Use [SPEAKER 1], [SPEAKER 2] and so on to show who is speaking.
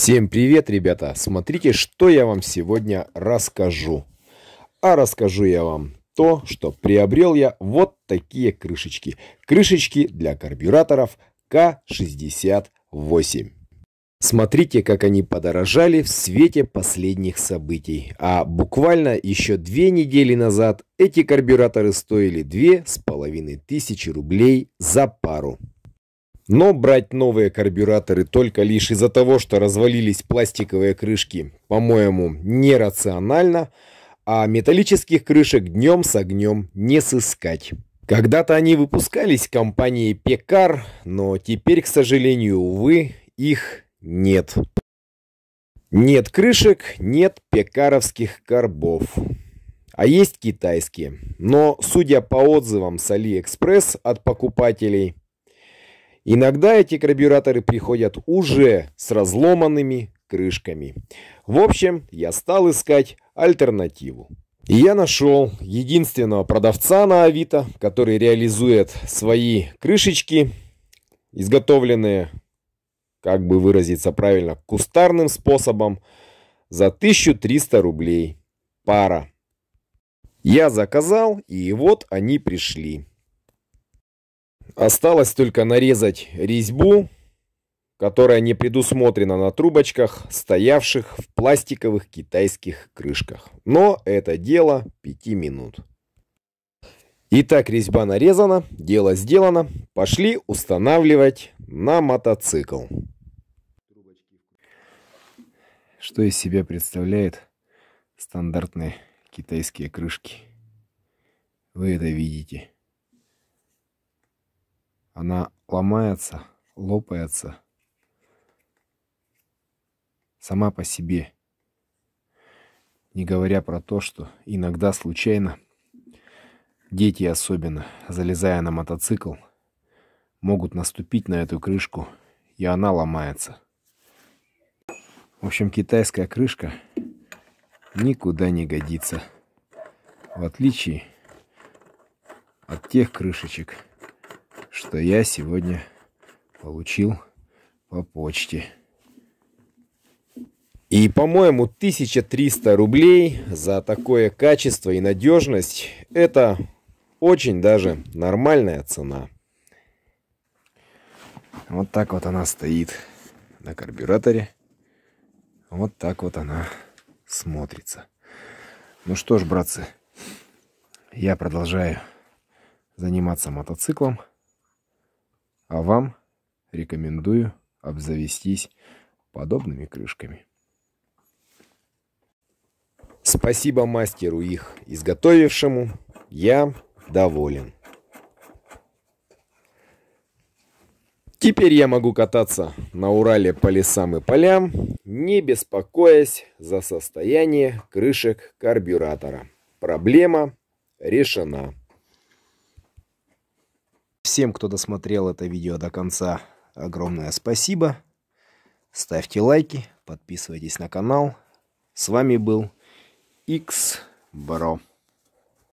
[SPEAKER 1] Всем привет, ребята! Смотрите, что я вам сегодня расскажу. А расскажу я вам то, что приобрел я вот такие крышечки. Крышечки для карбюраторов К68. Смотрите, как они подорожали в свете последних событий. А буквально еще две недели назад эти карбюраторы стоили две с половиной тысячи рублей за пару. Но брать новые карбюраторы только лишь из-за того, что развалились пластиковые крышки, по-моему, нерационально, а металлических крышек днем с огнем не сыскать. Когда-то они выпускались компанией Пекар, но теперь, к сожалению, увы, их нет. Нет крышек, нет пекаровских карбов, А есть китайские. Но, судя по отзывам с Алиэкспресс от покупателей, Иногда эти карбюраторы приходят уже с разломанными крышками. В общем, я стал искать альтернативу. И я нашел единственного продавца на Авито, который реализует свои крышечки, изготовленные, как бы выразиться правильно, кустарным способом, за 1300 рублей пара. Я заказал, и вот они пришли. Осталось только нарезать резьбу, которая не предусмотрена на трубочках, стоявших в пластиковых китайских крышках. Но это дело 5 минут. Итак, резьба нарезана, дело сделано. Пошли устанавливать на мотоцикл. Что из себя представляет стандартные китайские крышки? Вы это видите. Она ломается, лопается сама по себе. Не говоря про то, что иногда случайно дети особенно, залезая на мотоцикл, могут наступить на эту крышку, и она ломается. В общем, китайская крышка никуда не годится. В отличие от тех крышечек, что я сегодня получил по почте. И, по-моему, 1300 рублей за такое качество и надежность – это очень даже нормальная цена. Вот так вот она стоит на карбюраторе. Вот так вот она смотрится. Ну что ж, братцы, я продолжаю заниматься мотоциклом. А вам рекомендую обзавестись подобными крышками. Спасибо мастеру их изготовившему. Я доволен. Теперь я могу кататься на Урале по лесам и полям, не беспокоясь за состояние крышек карбюратора. Проблема решена. Всем, кто досмотрел это видео до конца, огромное спасибо. Ставьте лайки, подписывайтесь на канал. С вами был X-Bro.